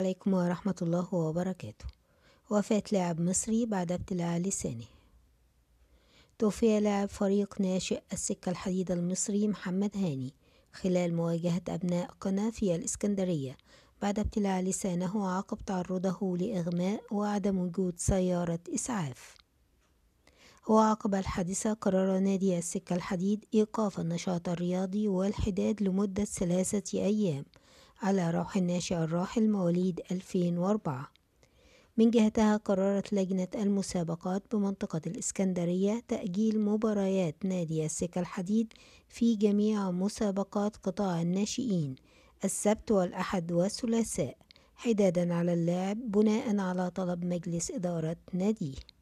عليكم ورحمة الله وبركاته وفاة لاعب مصري بعد ابتلاع لسانه توفي لاعب فريق ناشئ السكة الحديدة المصري محمد هاني خلال مواجهة أبناء في الإسكندرية بعد ابتلاع لسانه عقب تعرضه لإغماء وعدم وجود سيارة إسعاف وعقب الحادثة قرر نادي السكة الحديد إيقاف النشاط الرياضي والحداد لمدة ثلاثة أيام على روح الناشئ الراحل مواليد 2004 من جهتها قررت لجنة المسابقات بمنطقة الإسكندرية تأجيل مباريات نادي السكة الحديد في جميع مسابقات قطاع الناشئين السبت والأحد والثلاثاء حدادا على اللاعب بناء على طلب مجلس إدارة ناديه